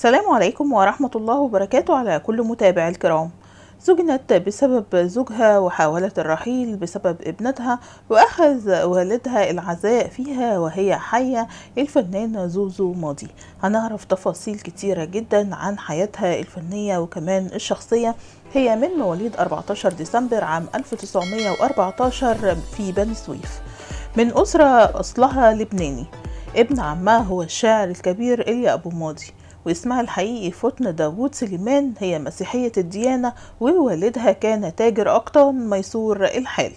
السلام عليكم ورحمة الله وبركاته على كل متابع الكرام سجنت بسبب زوجها وحاولت الرحيل بسبب ابنتها وأخذ والدها العزاء فيها وهي حية الفنان زوزو ماضي هنعرف تفاصيل كتيرة جدا عن حياتها الفنية وكمان الشخصية هي من مواليد 14 ديسمبر عام 1914 في بني سويف من أسرة أصلها لبناني ابن عمها هو الشاعر الكبير إليا أبو ماضي واسمها الحقيقي فتن داوود سليمان هي مسيحية الديانة ووالدها كان تاجر أقطان ميسور الحال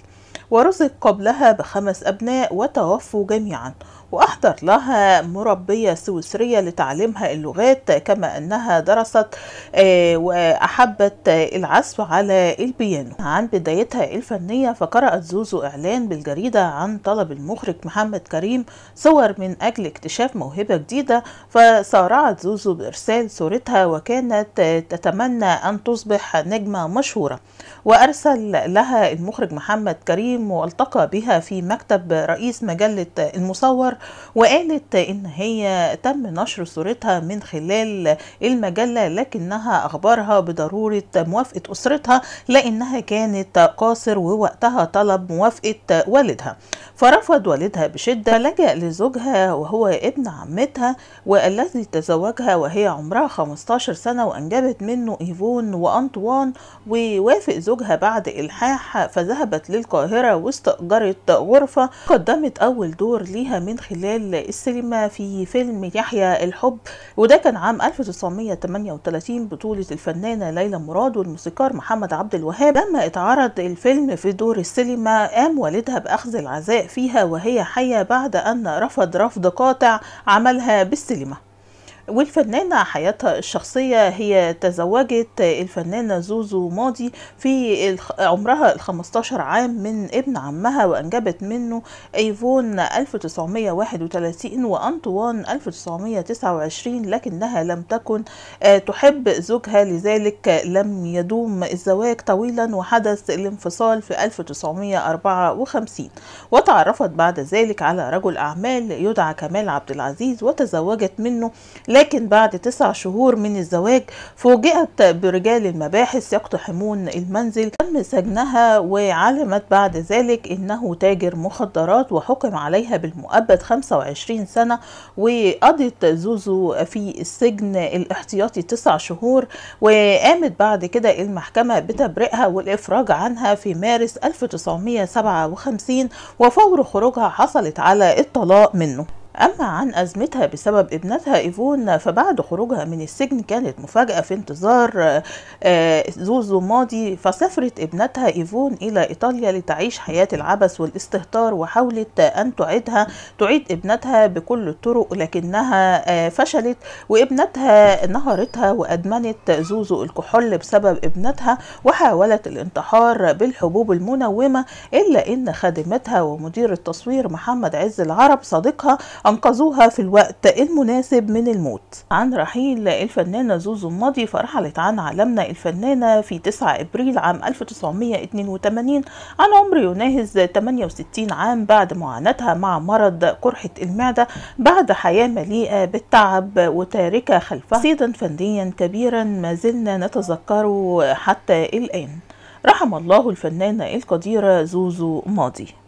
ورزق قبلها بخمس أبناء وتوفوا جميعا وأحضر لها مربية سويسرية لتعليمها اللغات كما أنها درست آه، وأحبت العزف على البيانو عن بدايتها الفنية فقرأت زوزو إعلان بالجريدة عن طلب المخرج محمد كريم صور من أجل اكتشاف موهبة جديدة فسارعت زوزو بإرسال صورتها وكانت تتمنى أن تصبح نجمة مشهورة وأرسل لها المخرج محمد كريم والتقى بها في مكتب رئيس مجلة المصور وقالت إن هي تم نشر صورتها من خلال المجلة لكنها أخبرها بضرورة موافقة أسرتها لأنها كانت قاصر ووقتها طلب موافقة والدها فرفض والدها بشدة لجأ لزوجها وهو ابن عمتها والذي تزوجها وهي عمرها 15 سنة وأنجبت منه إيفون وأنطوان ووافق زوجها بعد إلحاح فذهبت للقاهرة واستأجرت غرفة قدمت أول دور ليها من خلال السينما في فيلم يحيى الحب وده كان عام 1938 بطولة الفنانة ليلى مراد والموسيقار محمد عبد الوهاب لما اتعرض الفيلم في دور السينما قام والدها بأخذ العزاء فيها وهي حية بعد أن رفض رفض قاطع عملها بالسلمة والفنانة حياتها الشخصية هي تزوجت الفنانة زوزو ماضي في عمرها ال 15 عام من ابن عمها وأنجبت منه أيفون 1931 وأنطوان 1929 لكنها لم تكن آه، تحب زوجها لذلك لم يدوم الزواج طويلا وحدث الانفصال في 1954 وتعرفت بعد ذلك على رجل أعمال يدعى كمال عبد العزيز وتزوجت منه لكن بعد تسع شهور من الزواج فوجئت برجال المباحث يقتحمون المنزل تم سجنها وعلمت بعد ذلك انه تاجر مخدرات وحكم عليها بالمؤبد 25 سنة وقضت زوزو في السجن الاحتياطي تسع شهور وقامت بعد كده المحكمة بتبرئها والإفراج عنها في مارس 1957 وفور خروجها حصلت على الطلاق منه أما عن أزمتها بسبب ابنتها إيفون فبعد خروجها من السجن كانت مفاجأة في انتظار آه، زوزو ماضي فسافرت ابنتها إيفون إلى إيطاليا لتعيش حياة العبث والاستهتار وحاولت أن تعيدها تعيد ابنتها بكل الطرق لكنها آه، فشلت وابنتها نهرتها وأدمنت زوزو الكحول بسبب ابنتها وحاولت الانتحار بالحبوب المنومة إلا إن خادمتها ومدير التصوير محمد عز العرب صديقها أنقذوها في الوقت المناسب من الموت عن رحيل الفنانة زوزو ماضي فرحلت عن عالمنا الفنانة في 9 إبريل عام 1982 عن عمر يناهز 68 عام بعد معاناتها مع مرض قرحة المعدة بعد حياة مليئة بالتعب وتاركة خلفها صيدا فنيا كبيرا ما زلنا نتذكره حتى الآن رحم الله الفنانة القديرة زوزو ماضي